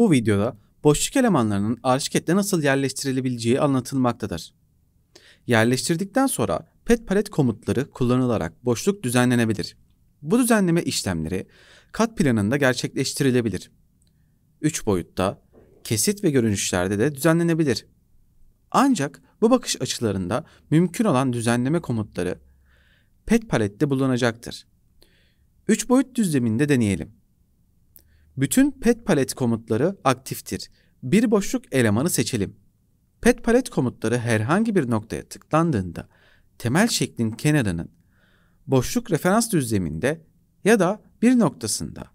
Bu videoda boşluk elemanlarının ArchiCAD'de nasıl yerleştirilebileceği anlatılmaktadır. Yerleştirdikten sonra pet palet komutları kullanılarak boşluk düzenlenebilir. Bu düzenleme işlemleri kat planında gerçekleştirilebilir. 3 boyutta, kesit ve görünüşlerde de düzenlenebilir. Ancak bu bakış açılarında mümkün olan düzenleme komutları pet palette bulunacaktır. 3 boyut düzleminde deneyelim. Bütün pet palet komutları aktiftir. Bir boşluk elemanı seçelim. Pet palet komutları herhangi bir noktaya tıklandığında temel şeklin kenarının boşluk referans düzleminde ya da bir noktasında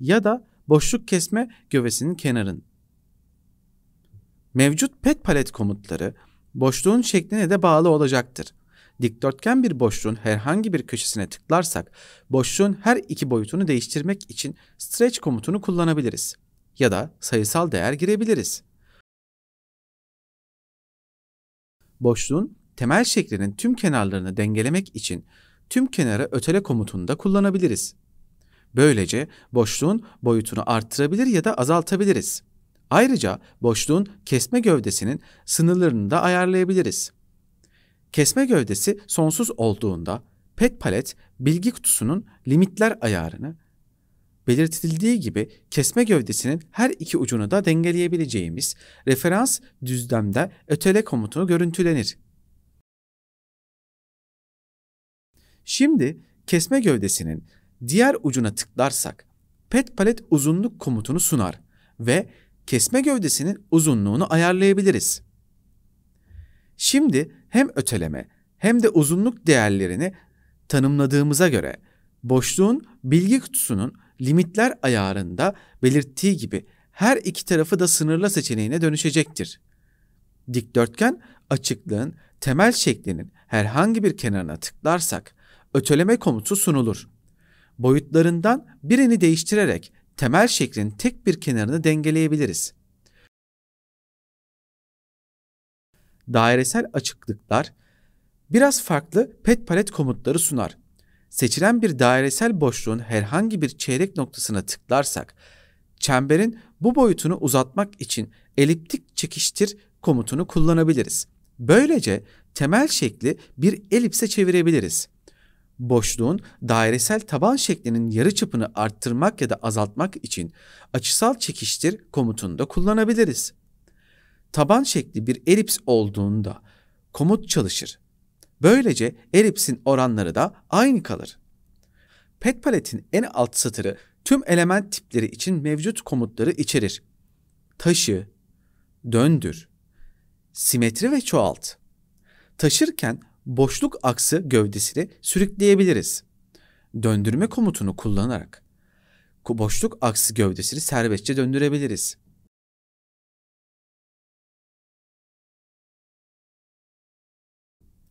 ya da boşluk kesme gövesinin kenarın. Mevcut pet palet komutları boşluğun şekline de bağlı olacaktır dikdörtgen bir boşluğun herhangi bir köşesine tıklarsak boşluğun her iki boyutunu değiştirmek için stretch komutunu kullanabiliriz ya da sayısal değer girebiliriz. Boşluğun temel şeklinin tüm kenarlarını dengelemek için tüm kenarı ötele komutunu da kullanabiliriz. Böylece boşluğun boyutunu arttırabilir ya da azaltabiliriz. Ayrıca boşluğun kesme gövdesinin sınırlarını da ayarlayabiliriz. Kesme gövdesi sonsuz olduğunda pet palet bilgi kutusunun limitler ayarını belirtildiği gibi kesme gövdesinin her iki ucunu da dengeleyebileceğimiz referans düzlemde ötele komutu görüntülenir. Şimdi kesme gövdesinin diğer ucuna tıklarsak pet palet uzunluk komutunu sunar ve kesme gövdesinin uzunluğunu ayarlayabiliriz. Şimdi hem öteleme hem de uzunluk değerlerini tanımladığımıza göre boşluğun bilgi kutusunun limitler ayarında belirttiği gibi her iki tarafı da sınırla seçeneğine dönüşecektir. Dikdörtgen açıklığın temel şeklinin herhangi bir kenarına tıklarsak öteleme komutu sunulur. Boyutlarından birini değiştirerek temel şeklin tek bir kenarını dengeleyebiliriz. dairesel açıklıklar biraz farklı pet palet komutları sunar. Seçilen bir dairesel boşluğun herhangi bir çeyrek noktasına tıklarsak, çemberin bu boyutunu uzatmak için eliptik çekiştir komutunu kullanabiliriz. Böylece temel şekli bir elipse çevirebiliriz. Boşluğun dairesel taban şeklinin yarı çapını arttırmak ya da azaltmak için açısal çekiştir komutunu da kullanabiliriz taban şekli bir elips olduğunda komut çalışır. Böylece elipsin oranları da aynı kalır. Pet paletin en alt satırı tüm element tipleri için mevcut komutları içerir. Taşı, döndür, simetri ve çoğalt. Taşırken boşluk aksı gövdesini sürükleyebiliriz. Döndürme komutunu kullanarak boşluk aksı gövdesini serbestçe döndürebiliriz.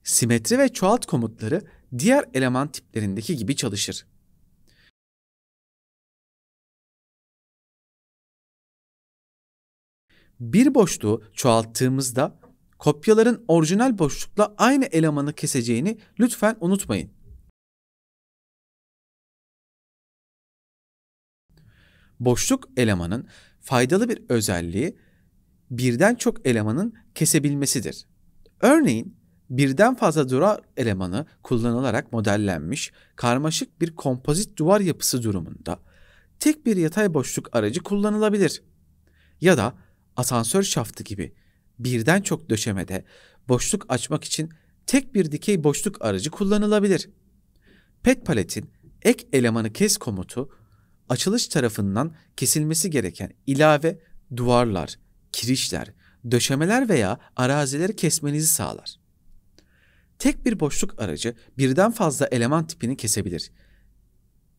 simetri ve çoğalt komutları diğer eleman tiplerindeki gibi çalışır. Bir boşluğu çoğalttığımızda kopyaların orijinal boşlukla aynı elemanı keseceğini lütfen unutmayın. Boşluk elemanın faydalı bir özelliği birden çok elemanın kesebilmesidir. Örneğin birden fazla duvar elemanı kullanılarak modellenmiş karmaşık bir kompozit duvar yapısı durumunda tek bir yatay boşluk aracı kullanılabilir. Ya da asansör şaftı gibi birden çok döşemede boşluk açmak için tek bir dikey boşluk aracı kullanılabilir. Pet paletin ek elemanı kes komutu açılış tarafından kesilmesi gereken ilave duvarlar, kirişler, döşemeler veya arazileri kesmenizi sağlar. Tek bir boşluk aracı birden fazla eleman tipini kesebilir.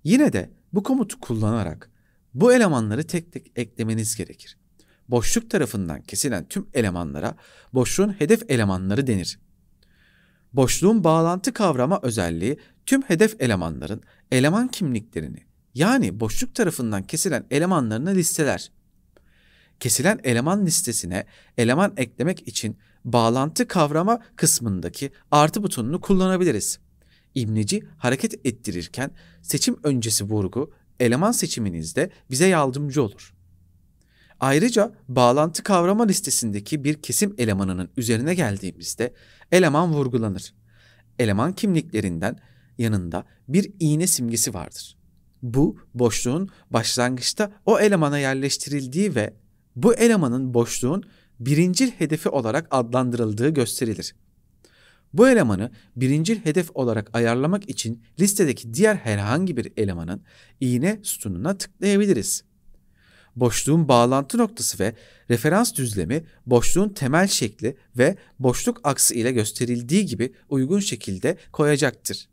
Yine de bu komutu kullanarak bu elemanları tek tek eklemeniz gerekir. Boşluk tarafından kesilen tüm elemanlara boşluğun hedef elemanları denir. Boşluğun bağlantı kavrama özelliği tüm hedef elemanların eleman kimliklerini yani boşluk tarafından kesilen elemanlarını listeler kesilen eleman listesine eleman eklemek için bağlantı kavrama kısmındaki artı butonunu kullanabiliriz. İmleci hareket ettirirken seçim öncesi vurgu eleman seçiminizde bize yardımcı olur. Ayrıca bağlantı kavrama listesindeki bir kesim elemanının üzerine geldiğimizde eleman vurgulanır. Eleman kimliklerinden yanında bir iğne simgesi vardır. Bu boşluğun başlangıçta o elemana yerleştirildiği ve bu elemanın boşluğun birincil hedefi olarak adlandırıldığı gösterilir. Bu elemanı birincil hedef olarak ayarlamak için listedeki diğer herhangi bir elemanın iğne sütununa tıklayabiliriz. Boşluğun bağlantı noktası ve referans düzlemi boşluğun temel şekli ve boşluk aksı ile gösterildiği gibi uygun şekilde koyacaktır.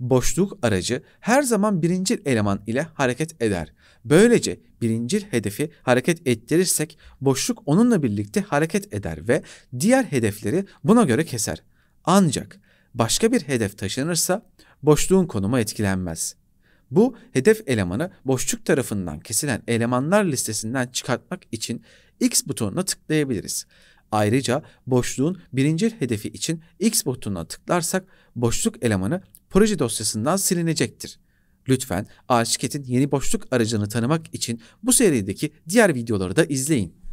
Boşluk aracı her zaman birincil eleman ile hareket eder Böylece birincil hedefi hareket ettirirsek boşluk onunla birlikte hareket eder ve diğer hedefleri buna göre keser. Ancak başka bir hedef taşınırsa boşluğun konumu etkilenmez. Bu hedef elemanı boşluk tarafından kesilen elemanlar listesinden çıkartmak için X butonuna tıklayabiliriz. Ayrıca boşluğun birincil hedefi için X butonuna tıklarsak boşluk elemanı proje dosyasından silinecektir. Lütfen Aşiket'in yeni boşluk aracını tanımak için bu serideki diğer videoları da izleyin.